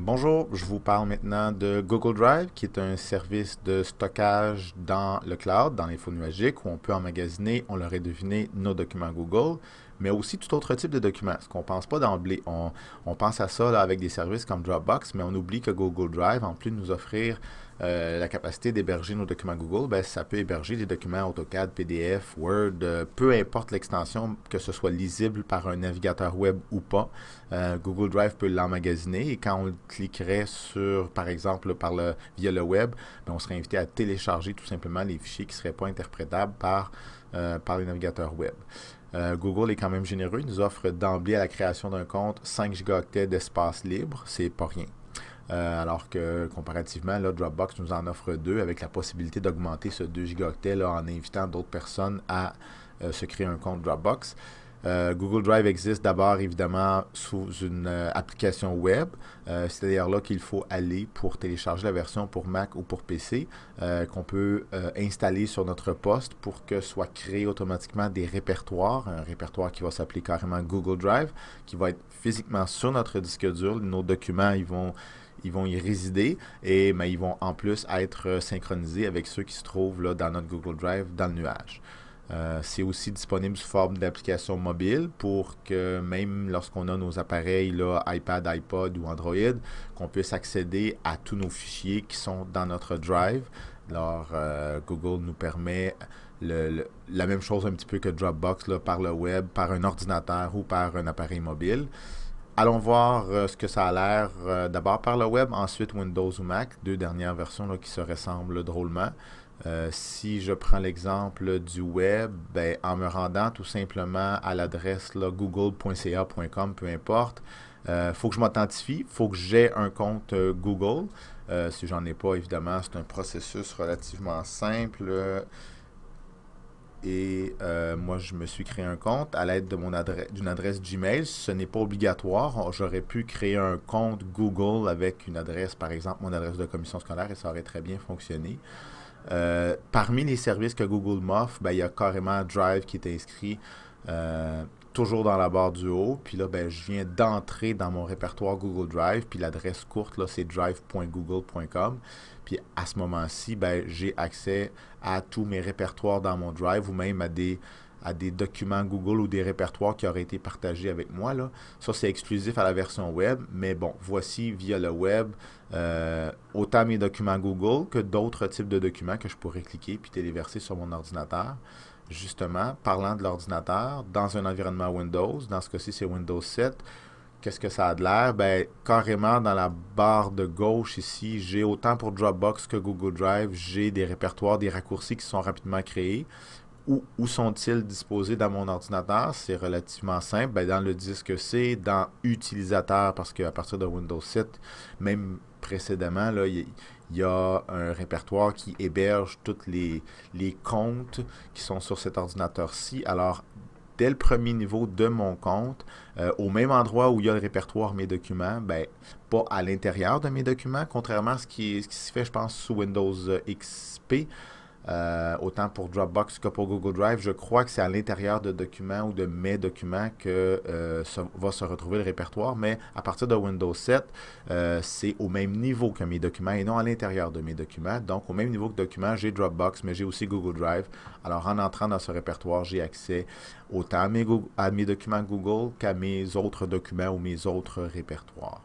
Bonjour, je vous parle maintenant de Google Drive, qui est un service de stockage dans le cloud, dans les l'info nuagiques, où on peut emmagasiner, on l'aurait deviné, nos documents Google, mais aussi tout autre type de documents, ce qu'on ne pense pas d'emblée. On, on, pense à ça avec des services comme Dropbox, mais on oublie que Google Drive, en plus de nous offrir euh, la capacité d'héberger nos documents Google, ben, ça peut héberger des documents AutoCAD, PDF, Word, euh, peu importe l'extension, que ce soit lisible par un navigateur web ou pas. Euh, Google Drive peut l'emmagasiner et quand on cliquerait sur, par exemple, par le, via le web, ben, on serait invité à télécharger tout simplement les fichiers qui ne seraient pas interprétables par, par les navigateurs web. Google est quand même généreux. Il nous offre d'emblée à la création d'un compte 5 gigaoctets d'espace libre. C'est pas rien. Euh, alors que comparativement, là, Dropbox nous en offre deux avec la possibilité d'augmenter ce 2 gigaoctets en invitant d'autres personnes à euh, se créer un compte Dropbox. Euh, Google Drive existe d'abord évidemment sous une application web. c'est à dire là qu'il faut aller pour télécharger la version pour Mac ou pour PC qu'on peut installer sur notre poste pour que soient créés automatiquement des répertoires, un répertoire qui va s'appeler carrément Google Drive, qui va être physiquement sur notre disque dur. Nos documents, ils vont ils vont y résider et mais ils vont en plus être euh, synchronisés avec ceux qui se trouvent là, dans notre Google Drive, dans le nuage. Euh, c'est aussi disponible sous forme d'application mobile pour que même lorsqu'on a nos appareils là, iPad, iPod ou Android, qu'on puisse accéder à tous nos fichiers qui sont dans notre Drive. Alors, euh, Google nous permet la même chose un petit peu que Dropbox là, par le web, par un ordinateur ou par un appareil mobile. Allons voir euh, ce que ça a l'air euh, d'abord par le web, ensuite Windows ou Mac, deux dernières versions qui se ressemblent drôlement. Euh, si je prends l'exemple du web, ben, en me rendant tout simplement à l'adresse google.ca.com, peu importe, il faut que je m'authentifie, il faut que j'ai un compte Google. si j'en ai pas, évidemment, c'est un processus relativement simple et euh, moi, je me suis créé un compte à l'aide d'une adresse, Gmail. Ce n'est pas obligatoire. J'aurais pu créer un compte Google avec une adresse, par exemple, mon adresse de commission scolaire, et ça aurait très bien fonctionné. Euh, parmi les services que Google m'offre, ben, il y a carrément Drive qui est inscrit. Euh, toujours dans la barre du haut. Puis là, ben, je viens d'entrer dans mon répertoire Google Drive. Puis l'adresse courte, là, c'est drive.google.com. Puis à ce moment-ci, ben, j'ai accès à tous mes répertoires dans mon Drive ou même à des, à des documents Google ou des répertoires qui auraient été partagés avec moi. Là. Ça, c'est exclusif à la version web. Mais bon, voici via le web euh, autant mes documents Google que d'autres types de documents que je pourrais cliquer puis téléverser sur mon ordinateur justement, parlant de l'ordinateur, dans un environnement Windows, dans ce cas-ci, c'est Windows 7, qu'est-ce que ça a de l'air? Ben, carrément, dans la barre de gauche ici, j'ai autant pour Dropbox que Google Drive, j'ai des répertoires, des raccourcis qui sont rapidement créés. Où, sont-ils disposés dans mon ordinateur? C'est relativement simple. Ben, dans le disque C, dans utilisateur, parce qu'à partir de Windows 7, même précédemment, là, il, y a un répertoire qui héberge tous les, comptes qui sont sur cet ordinateur-ci. Alors, dès le premier niveau de mon compte, euh, au même endroit où il y a le répertoire mes documents, ben, pas à l'intérieur de mes documents, contrairement à ce qui, est, ce qui se fait, je pense, sous Windows euh, XP. Euh, autant pour Dropbox que pour Google Drive. Je crois que c'est à l'intérieur de documents ou de mes documents que euh, va se retrouver le répertoire, mais à partir de Windows 7, euh, c'est au même niveau que mes documents et non à l'intérieur de mes documents. Donc, au même niveau que documents, j'ai Dropbox, mais j'ai aussi Google Drive. Alors, en entrant dans ce répertoire, j'ai accès autant à mes documents Google qu'à mes autres documents ou mes autres répertoires.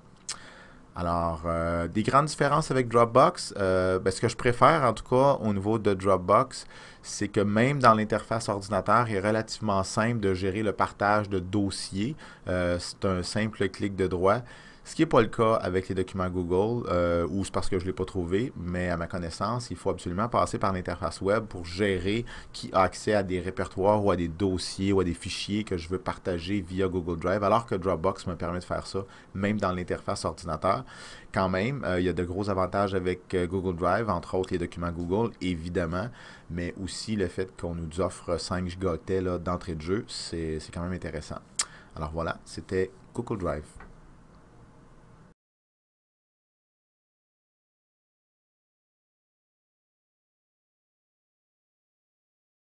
Alors, euh, des grandes différences avec Dropbox. Euh, ben, ce que je préfère, en tout cas, au niveau de Dropbox, c'est que même dans l'interface ordinateur, il est relativement simple de gérer le partage de dossiers. Euh, c'est un simple clic de droit. Ce qui n'est pas le cas avec les documents Google, euh, ou c'est parce que je ne l'ai pas trouvé, mais à ma connaissance, il faut absolument passer par l'interface web pour gérer qui a accès à des répertoires ou à des dossiers ou à des fichiers que je veux partager via Google Drive, alors que Dropbox me permet de faire ça, même dans l'interface ordinateur. Quand même, euh, il y a de gros avantages avec euh, Google Drive, entre autres les documents Google, évidemment, mais aussi le fait qu'on nous offre 5 gigaoctets d'entrée de jeu, c'est quand même intéressant. Alors voilà, c'était Google Drive.